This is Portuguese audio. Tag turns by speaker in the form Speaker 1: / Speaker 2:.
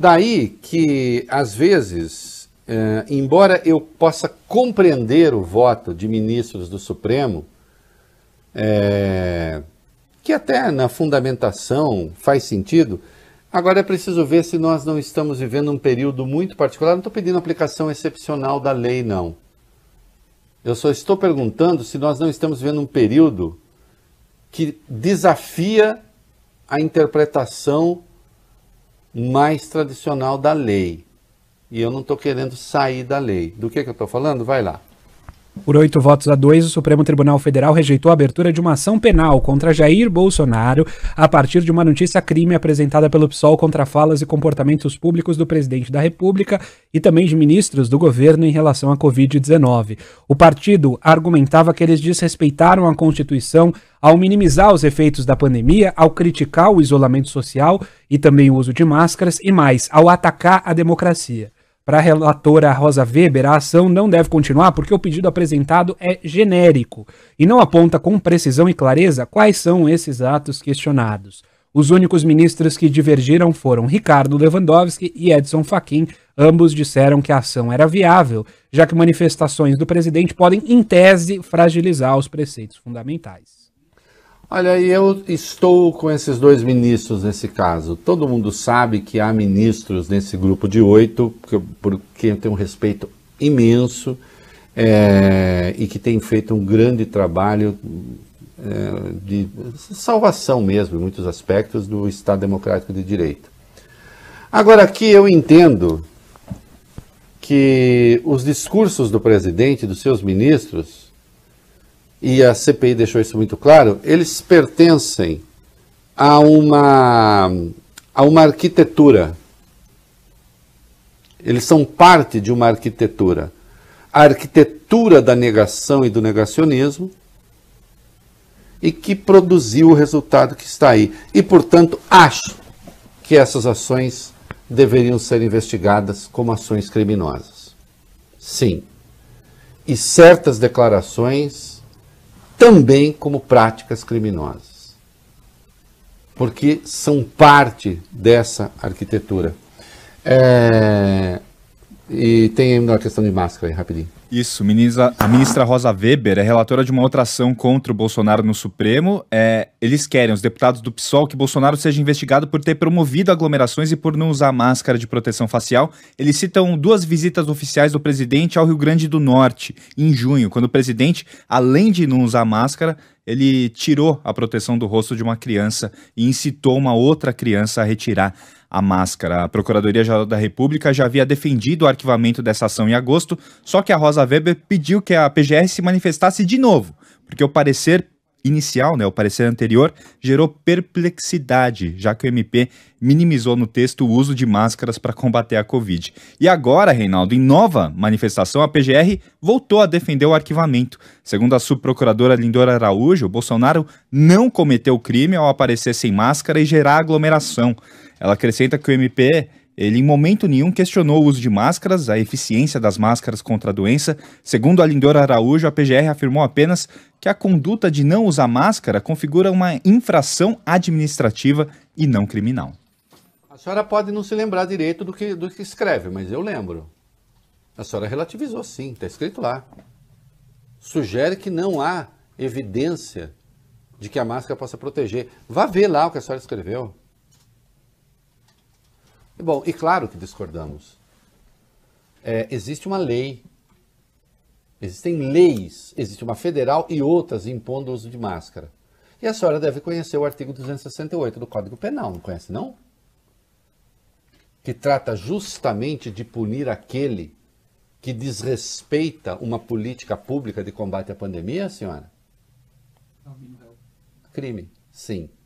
Speaker 1: Daí que, às vezes, é, embora eu possa compreender o voto de ministros do Supremo, é, que até na fundamentação faz sentido, agora é preciso ver se nós não estamos vivendo um período muito particular. Não estou pedindo aplicação excepcional da lei, não. Eu só estou perguntando se nós não estamos vivendo um período que desafia a interpretação mais tradicional da lei. E eu não estou querendo sair da lei. Do que, que eu estou falando? Vai lá.
Speaker 2: Por oito votos a dois, o Supremo Tribunal Federal rejeitou a abertura de uma ação penal contra Jair Bolsonaro a partir de uma notícia crime apresentada pelo PSOL contra falas e comportamentos públicos do presidente da República e também de ministros do governo em relação à Covid-19. O partido argumentava que eles desrespeitaram a Constituição ao minimizar os efeitos da pandemia, ao criticar o isolamento social e também o uso de máscaras e mais, ao atacar a democracia. Para a relatora Rosa Weber, a ação não deve continuar porque o pedido apresentado é genérico e não aponta com precisão e clareza quais são esses atos questionados. Os únicos ministros que divergiram foram Ricardo Lewandowski e Edson Fachin. Ambos disseram que a ação era viável, já que manifestações do presidente podem, em tese, fragilizar os preceitos fundamentais.
Speaker 1: Olha, eu estou com esses dois ministros nesse caso. Todo mundo sabe que há ministros nesse grupo de oito, por quem tem um respeito imenso é, e que tem feito um grande trabalho é, de salvação mesmo, em muitos aspectos, do Estado Democrático de Direito. Agora, aqui eu entendo que os discursos do presidente e dos seus ministros e a CPI deixou isso muito claro, eles pertencem a uma, a uma arquitetura. Eles são parte de uma arquitetura. A arquitetura da negação e do negacionismo, e que produziu o resultado que está aí. E, portanto, acho que essas ações deveriam ser investigadas como ações criminosas. Sim. E certas declarações também como práticas criminosas, porque são parte dessa arquitetura. É... E tem uma questão de máscara aí, rapidinho. Isso,
Speaker 3: ministra, a ministra Rosa Weber é relatora de uma outra ação contra o Bolsonaro no Supremo. É, eles querem, os deputados do PSOL, que Bolsonaro seja investigado por ter promovido aglomerações e por não usar máscara de proteção facial. Eles citam duas visitas oficiais do presidente ao Rio Grande do Norte, em junho, quando o presidente, além de não usar máscara, ele tirou a proteção do rosto de uma criança e incitou uma outra criança a retirar a máscara. A Procuradoria-Geral da República já havia defendido o arquivamento dessa ação em agosto, só que a Rosa Rosa Weber pediu que a PGR se manifestasse de novo, porque o parecer inicial, né, o parecer anterior, gerou perplexidade, já que o MP minimizou no texto o uso de máscaras para combater a Covid. E agora, Reinaldo, em nova manifestação, a PGR voltou a defender o arquivamento. Segundo a subprocuradora Lindora Araújo, Bolsonaro não cometeu crime ao aparecer sem máscara e gerar aglomeração. Ela acrescenta que o MP ele, em momento nenhum, questionou o uso de máscaras, a eficiência das máscaras contra a doença. Segundo a Lindora Araújo, a PGR afirmou apenas que a conduta de não usar máscara configura uma infração administrativa e não criminal.
Speaker 1: A senhora pode não se lembrar direito do que, do que escreve, mas eu lembro. A senhora relativizou, sim, está escrito lá. Sugere que não há evidência de que a máscara possa proteger. Vá ver lá o que a senhora escreveu. Bom, e claro que discordamos. É, existe uma lei, existem leis, existe uma federal e outras impondo o uso de máscara. E a senhora deve conhecer o artigo 268 do Código Penal, não conhece não? Que trata justamente de punir aquele que desrespeita uma política pública de combate à pandemia, senhora? É Crime, sim.